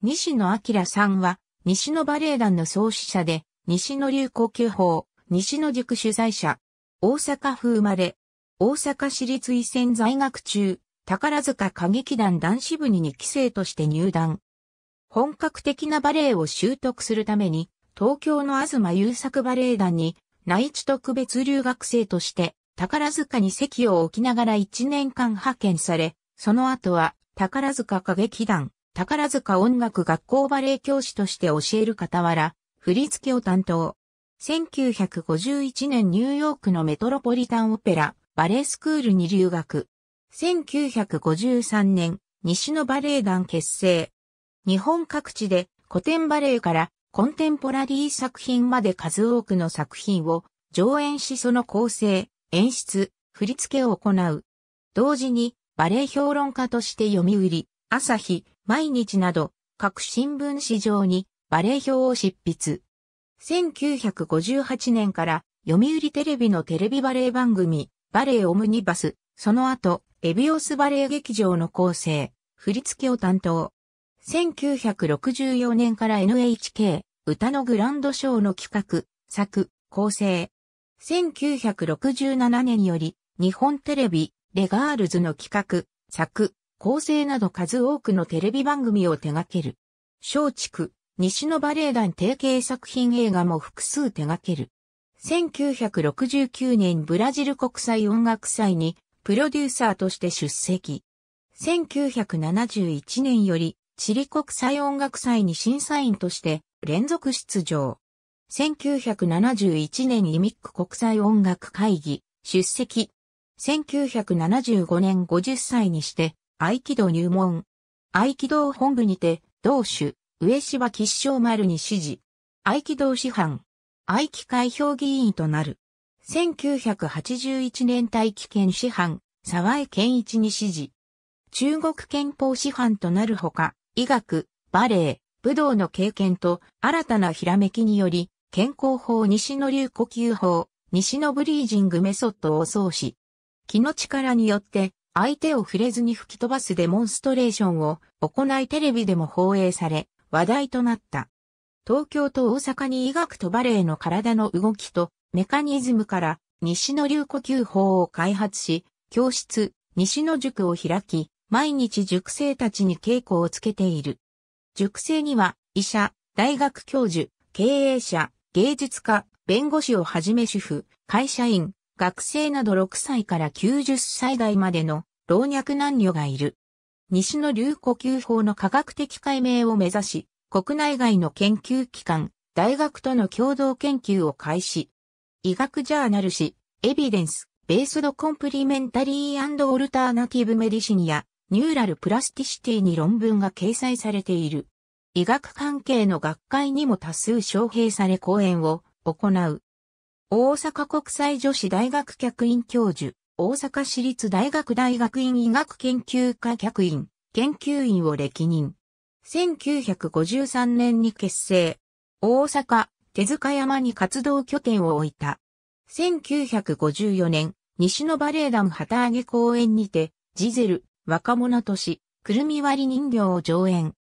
西野明さんは、西野バレエ団の創始者で、西野流呼吸法、西野塾取材者、大阪府生まれ、大阪市立医専在学中、宝塚歌劇団男子部に2期生として入団。本格的なバレエを習得するために、東京の東優作バレエ団に、内地特別留学生として、宝塚に席を置きながら1年間派遣され、その後は、宝塚歌劇団、宝塚音楽学校バレエ教師として教える傍ら、振付を担当。1951年ニューヨークのメトロポリタンオペラ、バレエスクールに留学。1953年、西のバレエ団結成。日本各地で古典バレエからコンテンポラリー作品まで数多くの作品を上演しその構成、演出、振り付けを行う。同時にバレエ評論家として読売、朝日、毎日など、各新聞紙上にバレエ表を執筆。1958年から読売テレビのテレビバレエ番組、バレエオムニバス、その後、エビオスバレエ劇場の構成、振り付けを担当。1964年から NHK、歌のグランドショーの企画、作、構成。1967年より、日本テレビ、レガールズの企画、作、構成など数多くのテレビ番組を手掛ける。松竹、西野バレエ団提携作品映画も複数手掛ける。1969年ブラジル国際音楽祭にプロデューサーとして出席。1971年よりチリ国際音楽祭に審査員として連続出場。1971年イミック国際音楽会議出席。1975年50歳にして合気道入門。合気道本部にて、同主、上芝吉祥丸に指示。合気道師範。合気会評議員となる。1981年大気圏師範、沢江健一に指示。中国憲法師範となるほか、医学、バレエ、武道の経験と新たなひらめきにより、健康法西の流呼吸法、西のブリージングメソッドを創始。気の力によって相手を触れずに吹き飛ばすデモンストレーションを行いテレビでも放映され、話題となった。東京と大阪に医学とバレエの体の動きとメカニズムから西の流呼吸法を開発し、教室、西の塾を開き、毎日塾生たちに稽古をつけている。塾生には医者、大学教授、経営者、芸術家、弁護士をはじめ主婦、会社員、学生など6歳から90歳代までの老若男女がいる。西の流呼吸法の科学的解明を目指し、国内外の研究機関、大学との共同研究を開始。医学ジャーナル誌、エビデンス、ベースドコンプリメンタリーオルターナティブメディシンや、ニューラルプラスティシティに論文が掲載されている。医学関係の学会にも多数招聘され講演を行う。大阪国際女子大学客員教授、大阪市立大学大学院医学研究科客員、研究員を歴任。1953年に結成。大阪、手塚山に活動拠点を置いた。1954年、西のバレエ団旗揚げ公演にて、ジゼル、若者都市、くるみ割り人形を上演。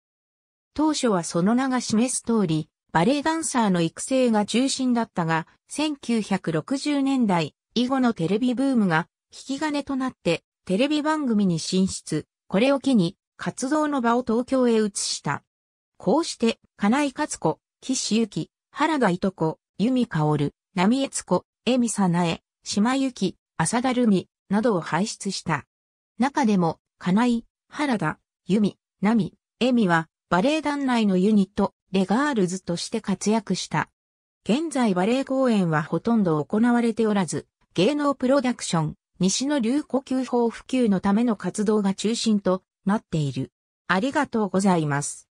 当初はその名が示す通り、バレエダンサーの育成が中心だったが、1960年代以後のテレビブームが引き金となってテレビ番組に進出、これを機に活動の場を東京へ移した。こうして、金井勝子、岸由原田いとこ、由美薫、奈美悦子、恵美さなえ、島由浅田るみ、などを輩出した。中でも、金井、原田、由美、美、恵美は、バレエ団内のユニット、レガールズとして活躍した。現在バレエ公演はほとんど行われておらず、芸能プロダクション、西の流呼吸法普及のための活動が中心となっている。ありがとうございます。